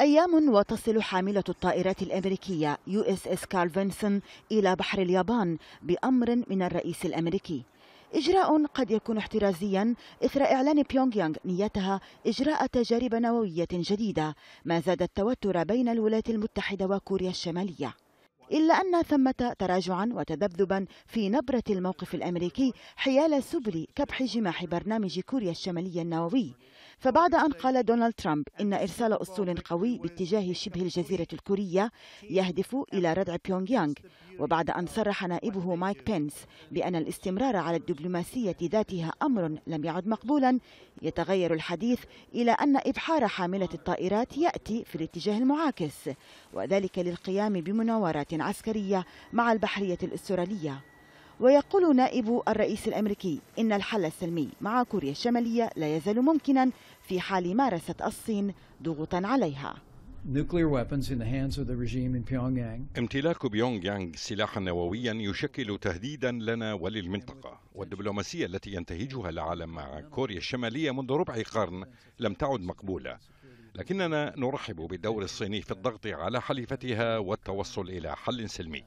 أيام وتصل حاملة الطائرات الأمريكية يو اس اس كارل فينسون إلى بحر اليابان بأمر من الرئيس الأمريكي إجراء قد يكون احترازيا إثر إعلان بيونغ يانغ نيتها إجراء تجارب نووية جديدة ما زاد التوتر بين الولايات المتحدة وكوريا الشمالية إلا أن ثمة تراجعا وتذبذبا في نبرة الموقف الأمريكي حيال سبل كبح جماح برنامج كوريا الشمالية النووي فبعد أن قال دونالد ترامب إن إرسال أسطول قوي باتجاه شبه الجزيرة الكورية يهدف إلى ردع بيونغ يانغ وبعد أن صرح نائبه مايك بينس بأن الاستمرار على الدبلوماسية ذاتها أمر لم يعد مقبولا يتغير الحديث إلى أن إبحار حاملة الطائرات يأتي في الاتجاه المعاكس وذلك للقيام بمناورات عسكرية مع البحرية الأسترالية ويقول نائب الرئيس الأمريكي إن الحل السلمي مع كوريا الشمالية لا يزال ممكنا في حال مارست الصين ضغوطا عليها امتلاك بيونغ يانغ سلاحا نوويا يشكل تهديدا لنا وللمنطقة والدبلوماسية التي ينتهجها العالم مع كوريا الشمالية منذ ربع قرن لم تعد مقبولة لكننا نرحب بالدور الصيني في الضغط على حليفتها والتوصل إلى حل سلمي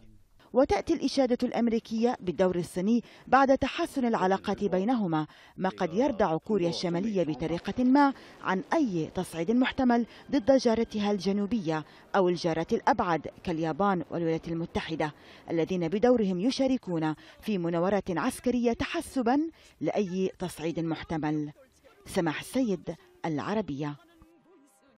وتأتي الإشادة الأمريكية بالدور الصيني بعد تحسن العلاقات بينهما ما قد يردع كوريا الشمالية بطريقة ما عن أي تصعيد محتمل ضد جارتها الجنوبية أو الجارات الأبعد كاليابان والولايات المتحدة الذين بدورهم يشاركون في مناورات عسكرية تحسبا لأي تصعيد محتمل سماح السيد العربية